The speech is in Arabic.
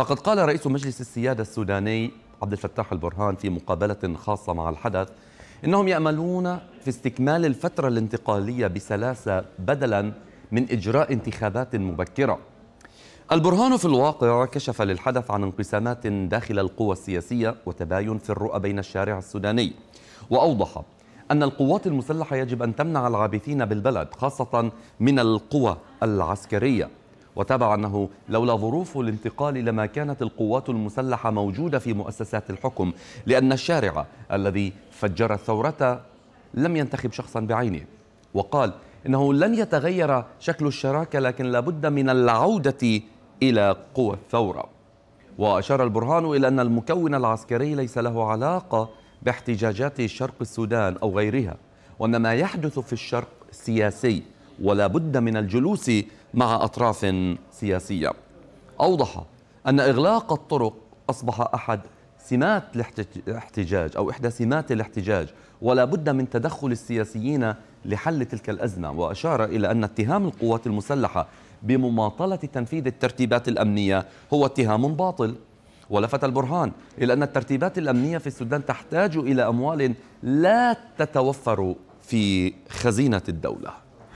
فقد قال رئيس مجلس السيادة السوداني عبد الفتاح البرهان في مقابلة خاصة مع الحدث إنهم يأملون في استكمال الفترة الانتقالية بسلاسة بدلا من إجراء انتخابات مبكرة البرهان في الواقع كشف للحدث عن انقسامات داخل القوى السياسية وتباين في الرؤى بين الشارع السوداني وأوضح أن القوات المسلحة يجب أن تمنع العابثين بالبلد خاصة من القوى العسكرية وتابع أنه لولا ظروف الانتقال لما كانت القوات المسلحة موجودة في مؤسسات الحكم لأن الشارع الذي فجر الثورة لم ينتخب شخصا بعينه وقال إنه لن يتغير شكل الشراكة لكن لابد من العودة إلى قوى الثورة وأشار البرهان إلى أن المكون العسكري ليس له علاقة باحتجاجات شرق السودان أو غيرها وأن ما يحدث في الشرق سياسي ولا بد من الجلوس مع أطراف سياسية أوضح أن إغلاق الطرق أصبح أحد سمات الاحتجاج أو إحدى سمات الاحتجاج ولا بد من تدخل السياسيين لحل تلك الأزمة وأشار إلى أن اتهام القوات المسلحة بمماطلة تنفيذ الترتيبات الأمنية هو اتهام باطل ولفت البرهان إلى أن الترتيبات الأمنية في السودان تحتاج إلى أموال لا تتوفر في خزينة الدولة